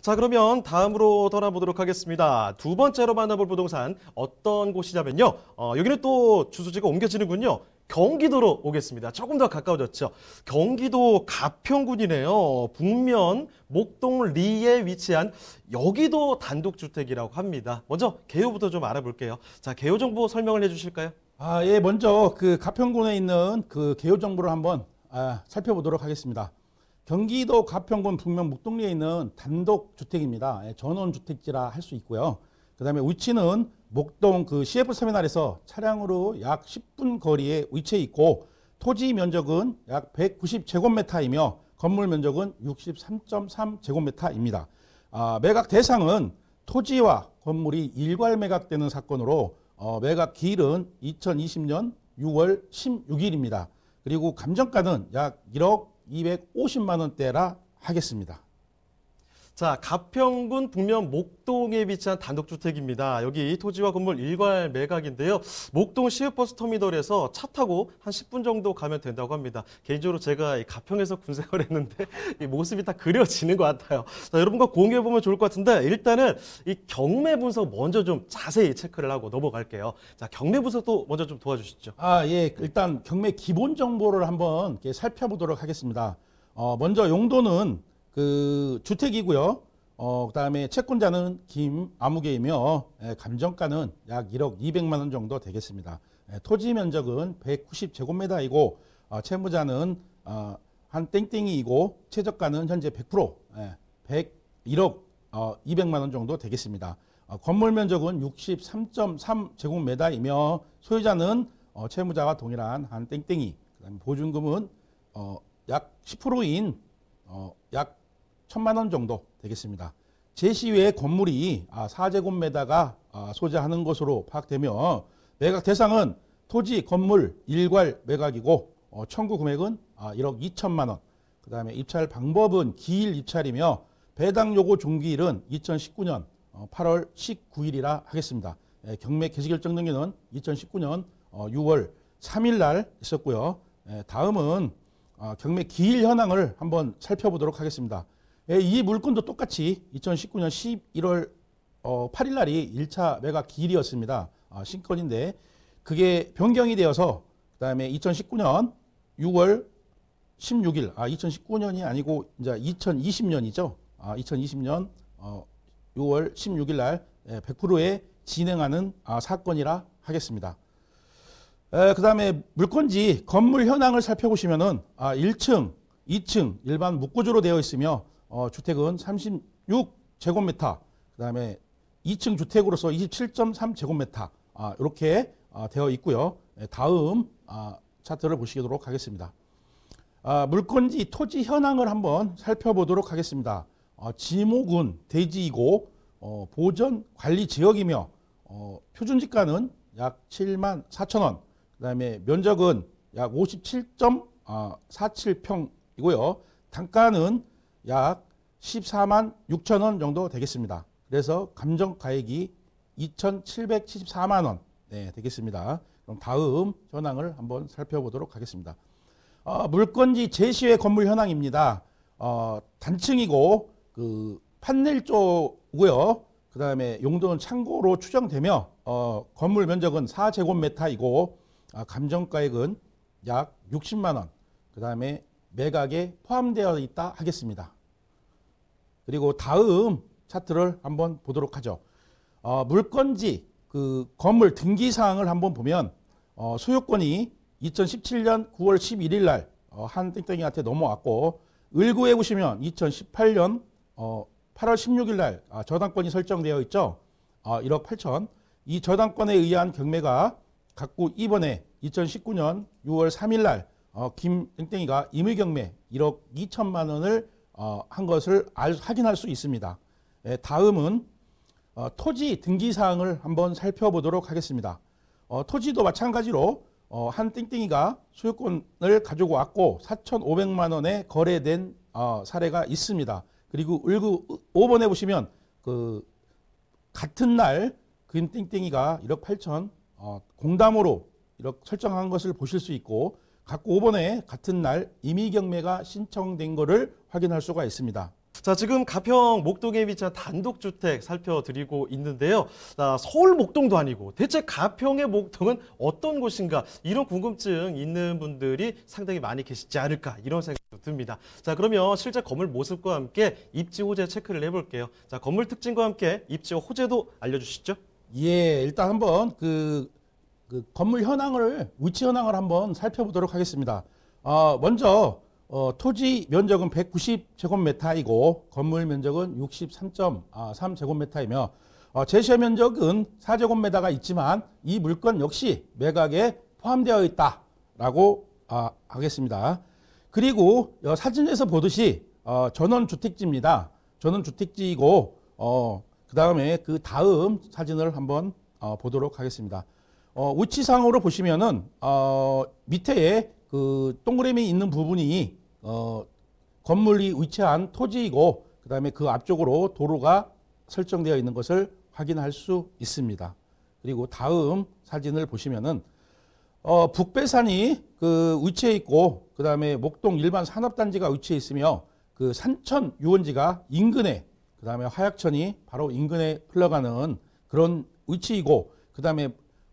자 그러면 다음으로 떠나보도록 하겠습니다. 두 번째로 만나볼 부동산 어떤 곳이냐면요. 어, 여기는 또 주소지가 옮겨지는군요. 경기도로 오겠습니다. 조금 더 가까워졌죠. 경기도 가평군이네요. 북면 목동 리에 위치한 여기도 단독주택이라고 합니다. 먼저 개요부터 좀 알아볼게요. 자, 개요 정보 설명을 해주실까요? 아, 예, 먼저 그 가평군에 있는 그 개요 정보를 한번 아, 살펴보도록 하겠습니다. 경기도 가평군 북면 묵동리에 있는 단독 주택입니다. 예, 전원 주택지라 할 수 있고요. 그다음에 위치는 목동 그 CF 세미나에서 차량으로 약 10분 거리에 위치해 있고 토지 면적은 약 190제곱미터이며 건물 면적은 63.3제곱미터입니다. 아, 매각 대상은 토지와 건물이 일괄 매각되는 사건으로 어, 매각 기일은 2020년 6월 16일입니다. 그리고 감정가는 약 1억 250만 원대라 하겠습니다. 자, 가평군 북면 목동에 위치한 단독주택입니다. 여기 토지와 건물 일괄 매각인데요. 목동 시외버스 터미널에서 차 타고 한 10분 정도 가면 된다고 합니다. 개인적으로 제가 가평에서 군생활 했는데 이 모습이 다 그려지는 것 같아요. 자, 여러분과 공유해 보면 좋을 것 같은데 일단은 이 경매 분석 먼저 좀 자세히 체크를 하고 넘어갈게요. 자, 경매 분석도 먼저 좀 도와주시죠. 아, 예. 일단 경매 기본 정보를 한번 살펴보도록 하겠습니다. 어, 먼저 용도는 그 주택이고요. 어, 그다음에 채권자는 김아무개이며 예, 감정가는 약 1억 200만 원 정도 되겠습니다. 예, 토지 면적은 190제곱미터이고 어, 채무자는 어, 한 땡땡이이고 최저가는 현재 100% 예, 101억 어, 200만 원 정도 되겠습니다. 어, 건물 면적은 63.3제곱미터이며 소유자는 어, 채무자와 동일한 한 땡땡이 그다음에 보증금은 어, 약 10%인 어, 약 천만 원 정도 되겠습니다. 제시 외의 건물이 4제곱미터가 아, 아, 소재하는 것으로 파악되며 매각 대상은 토지, 건물, 일괄 매각이고 어, 청구 금액은 1억 아, 2천만 원, 그 다음에 입찰 방법은 기일 입찰이며 배당 요구 종기일은 2019년 8월 19일이라 하겠습니다. 예, 경매 개시 결정 등기는 2019년 6월 3일 날 있었고요. 예, 다음은 경매 기일 현황을 한번 살펴보도록 하겠습니다. 예, 이 물건도 똑같이 2019년 11월 8일 날이 1차 매각 기일이었습니다. 아, 신건인데 그게 변경이 되어서 그다음에 2019년 6월 16일 아 2019년이 아니고 이제 2020년이죠. 아 2020년 어 6월 16일 날 100%에 예, 진행하는 아, 사건이라 하겠습니다. 그다음에 물건지 건물 현황을 살펴보시면은 아 1층, 2층 일반 목구조로 되어 있으며 어, 주택은 36제곱미터, 그 다음에 2층 주택으로서 27.3제곱미터, 아, 이렇게 아, 되어 있고요. 네, 다음 아, 차트를 보시도록 하겠습니다. 아, 물건지 토지 현황을 한번 살펴보도록 하겠습니다. 어, 아, 지목은 대지이고 어, 보전 관리 지역이며 어, 표준지가는 약 7만 4천 원, 그 다음에 면적은 약 57.47평이고요. 아, 단가는 약 14만 6천 원 정도 되겠습니다. 그래서 감정가액이 2,774만 원 네, 되겠습니다. 그럼 다음 현황을 한번 살펴보도록 하겠습니다. 어, 물건지 제시의 건물 현황입니다. 어, 단층이고 그 판넬 쪽고요. 그 다음에 용도는 창고로 추정되며 어, 건물 면적은 4제곱미터이고 아, 감정가액은 약 60만 원. 그 다음에 매각에 포함되어 있다 하겠습니다. 그리고 다음 차트를 한번 보도록 하죠. 어, 물건지 그 건물 등기 사항을 한번 보면 어, 소유권이 2017년 9월 11일 날 어, 한땡땡이한테 넘어왔고 을구해 보시면 2018년 어, 8월 16일 날 아, 저당권이 설정되어 있죠. 어, 아, 1억 8천. 이 저당권에 의한 경매가 갖고 이번에 2019년 6월 3일 날 어, 김땡땡이가 임의경매 1억 2천만 원을 어, 한 것을 알, 확인할 수 있습니다. 예, 다음은 어, 토지 등기사항을 한번 살펴보도록 하겠습니다. 어, 토지도 마찬가지로 어, 한 땡땡이가 소유권을 가지고 왔고 4,500만 원에 거래된 어, 사례가 있습니다. 그리고 5번에 보시면 그 같은 날금 땡땡이가 1억 8천 어, 공담으로 1억 설정한 것을 보실 수 있고 각 5번에 같은 날 임의 경매가 신청된 것을 확인할 수가 있습니다. 자, 지금 가평 목동에 위치한 단독주택 살펴드리고 있는데요. 아, 서울 목동도 아니고 대체 가평의 목동은 어떤 곳인가 이런 궁금증 있는 분들이 상당히 많이 계시지 않을까 이런 생각도 듭니다. 자, 그러면 실제 건물 모습과 함께 입지 호재 체크를 해볼게요. 자, 건물 특징과 함께 입지 호재도 알려주시죠. 예, 일단 한번 그그 건물 현황을 위치 현황을 한번 살펴보도록 하겠습니다. 어, 먼저 어, 토지 면적은 190제곱미터이고 건물 면적은 63.3제곱미터이며 아, 어, 제시의 면적은 4제곱미터가 있지만 이 물건 역시 매각에 포함되어 있다라고 아, 하겠습니다. 그리고 어, 사진에서 보듯이 어, 전원주택지입니다. 전원주택지이고 어, 그 다음에 그 다음 사진을 한번 어, 보도록 하겠습니다. 어, 우치상으로 보시면은 어, 밑에그 동그라미 있는 부분이 어, 건물이 위치한 토지이고 그 다음에 그 앞쪽으로 도로가 설정되어 있는 것을 확인할 수 있습니다. 그리고 다음 사진을 보시면은 어, 북배산이 그 위치해 있고 그 다음에 목동 일반 산업단지가 위치해 있으며 그 산천 유원지가 인근에 그 다음에 화약천이 바로 인근에 흘러가는 그런 위치이고 그 다음에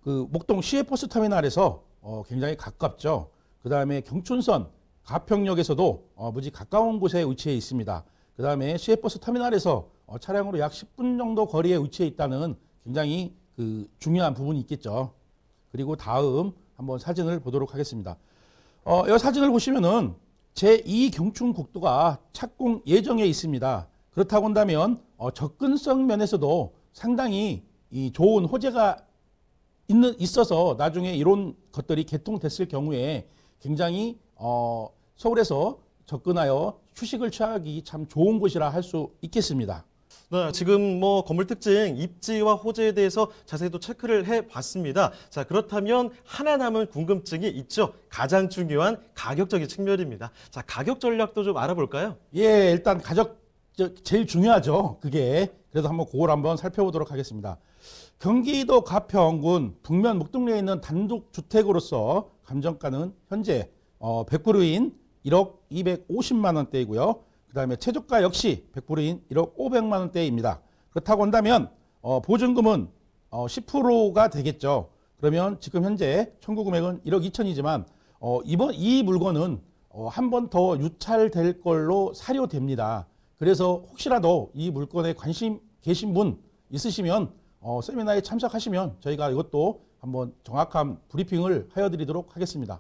그 목동 시외 버스 터미널에서 어, 굉장히 가깝죠. 그 다음에 경춘선 가평역에서도 어, 무지 가까운 곳에 위치해 있습니다. 그 다음에 시외 버스 터미널에서 어, 차량으로 약 10분 정도 거리에 위치해 있다는 굉장히 그 중요한 부분이 있겠죠. 그리고 다음 한번 사진을 보도록 하겠습니다. 어, 이 사진을 보시면은 제2 경춘국도가 착공 예정에 있습니다. 그렇다고 한다면 어, 접근성 면에서도 상당히 이 좋은 호재가 있는 있어서 나중에 이런 것들이 개통됐을 경우에 굉장히 어, 서울에서 접근하여 휴식을 취하기 참 좋은 곳이라 할 수 있겠습니다. 네, 지금 뭐 건물 특징, 입지와 호재에 대해서 자세히 도 체크를 해봤습니다. 자, 그렇다면 하나 남은 궁금증이 있죠. 가장 중요한 가격적인 측면입니다. 자, 가격 전략도 좀 알아볼까요? 예, 일단 가격 제일 중요하죠. 그게 그래서 한번 그걸 한번 살펴보도록 하겠습니다. 경기도 가평군 북면 목동리에 있는 단독주택으로서 감정가는 현재 어, 100불인 1억 250만 원대이고요. 그 다음에 최저가 역시 100불인 1억 500만 원대입니다. 그렇다고 한다면 어, 보증금은 어, 10%가 되겠죠. 그러면 지금 현재 청구 금액은 1억 2천이지만 어, 이번 이 물건은 어, 한 번 더 유찰될 걸로 사료됩니다. 그래서 혹시라도 이 물건에 관심 계신 분 있으시면 어, 세미나에 참석하시면 저희가 이것도 한번 정확한 브리핑을 하여드리도록 하겠습니다.